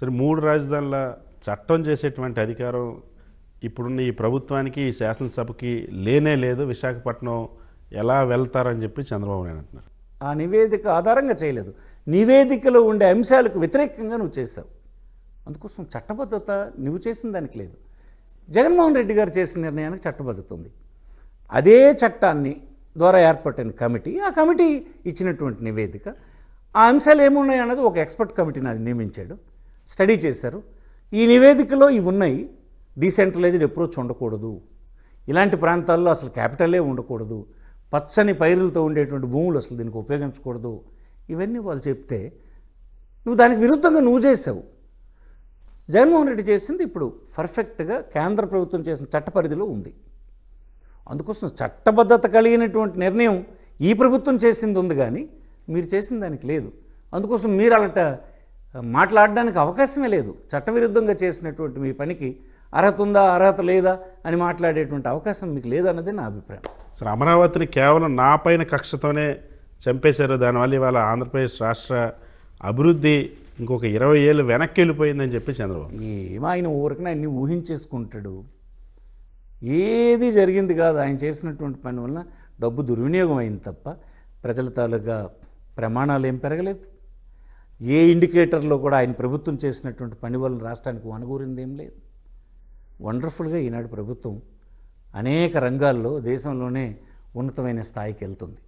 సరే మూడు రాజధానుల చట్టం చేసేటువంటి అధికారం ఇప్పుడున్న ఈ ప్రభుత్వానికి ఈ శాసనసభకి లేనే లేదు విశాఖపట్నం ఎలా వెళ్తారని చెప్పి చంద్రబాబు నాయుడు అంటున్నారు ఆ నివేదిక ఆధారంగా చేయలేదు నివేదికలో ఉండే అంశాలకు వ్యతిరేకంగా నువ్వు చేశావు అందుకోసం చట్టబద్ధత నువ్వు చేసిన దానికి లేదు జగన్మోహన్ రెడ్డి గారు చేసిన నిర్ణయానికి చట్టబద్ధత ఉంది అదే చట్టాన్ని ద్వారా ఏర్పడిన కమిటీ ఆ కమిటీ ఇచ్చినటువంటి నివేదిక ఆ అంశాలు ఏమున్నాయన్నది ఒక ఎక్స్పర్ట్ కమిటీని అది నియమించాడు స్టడీ చేశారు ఈ నివేదికలో ఇవి ఉన్నాయి డీసెంట్రలైజ్డ్ అప్రోచ్ ఉండకూడదు ఇలాంటి ప్రాంతాల్లో అసలు క్యాపిటలే ఉండకూడదు పచ్చని పైరులతో ఉండేటువంటి భూములు అసలు దీనికి ఉపయోగించకూడదు ఇవన్నీ వాళ్ళు చెప్తే నువ్వు దానికి విరుద్ధంగా నువ్వు చేసావు జగన్మోహన్ రెడ్డి చేసింది ఇప్పుడు పర్ఫెక్ట్గా కేంద్ర ప్రభుత్వం చేసిన చట్ట పరిధిలో ఉంది అందుకోసం చట్టబద్ధత కలిగినటువంటి నిర్ణయం ఈ ప్రభుత్వం చేసింది ఉంది కానీ మీరు చేసిన దానికి లేదు అందుకోసం మీరు అలాంటి మాట్లాడడానికి అవకాశమే లేదు చట్టవిరుద్ధంగా చేసినటువంటి మీ పనికి అర్హత ఉందా అర్హత లేదా అని మాట్లాడేటువంటి అవకాశం మీకు లేదన్నది నా అభిప్రాయం సార్ అమరావతిని కేవలం నా పైన కక్షతోనే చంపేశారు దానివల్ల ఇవాళ ఆంధ్రప్రదేశ్ రాష్ట్ర అభివృద్ధి ఇంకొక ఇరవై ఏళ్ళు వెనక్కి వెళ్ళిపోయిందని చెప్పి చంద్రబాబు ఏమో ఆయన ఊరికి ఆయన్ని ఊహించేసుకుంటాడు ఏది జరిగింది కాదు ఆయన చేసినటువంటి పని వలన డబ్బు దుర్వినియోగం అయింది తప్ప ప్రజల తాలూకా ప్రమాణాలు ఏం పెరగలేదు ఏ ఇండికేటర్లో కూడా ఆయన ప్రభుత్వం చేసినటువంటి పని వలన రాష్ట్రానికి వనగూరింది ఏం లేదు వండర్ఫుల్గా ఈనాడు ప్రభుత్వం అనేక రంగాల్లో దేశంలోనే ఉన్నతమైన స్థాయికి వెళ్తుంది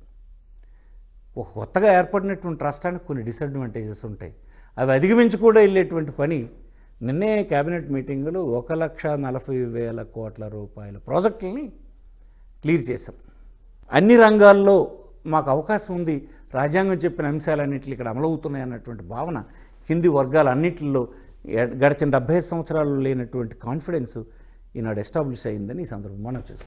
ఒక కొత్తగా ఏర్పడినటువంటి రాష్ట్రానికి కొన్ని డిసడ్వాంటేజెస్ ఉంటాయి అవి అధిగమించి కూడా వెళ్ళేటువంటి పని నిన్నే క్యాబినెట్ మీటింగ్లో ఒక లక్ష నలభై వేల కోట్ల రూపాయల ప్రాజెక్టులని క్లియర్ చేశాం అన్ని రంగాల్లో మాకు అవకాశం ఉంది రాజ్యాంగం చెప్పిన అంశాలన్నింటిలో ఇక్కడ అమలవుతున్నాయి అన్నటువంటి భావన హిందీ వర్గాల అన్నింటిలో గడిచిన డెబ్బై సంవత్సరాలు లేనటువంటి కాన్ఫిడెన్స్ ఈనాడు ఎస్టాబ్లిష్ అయిందని ఈ సందర్భంగా మనం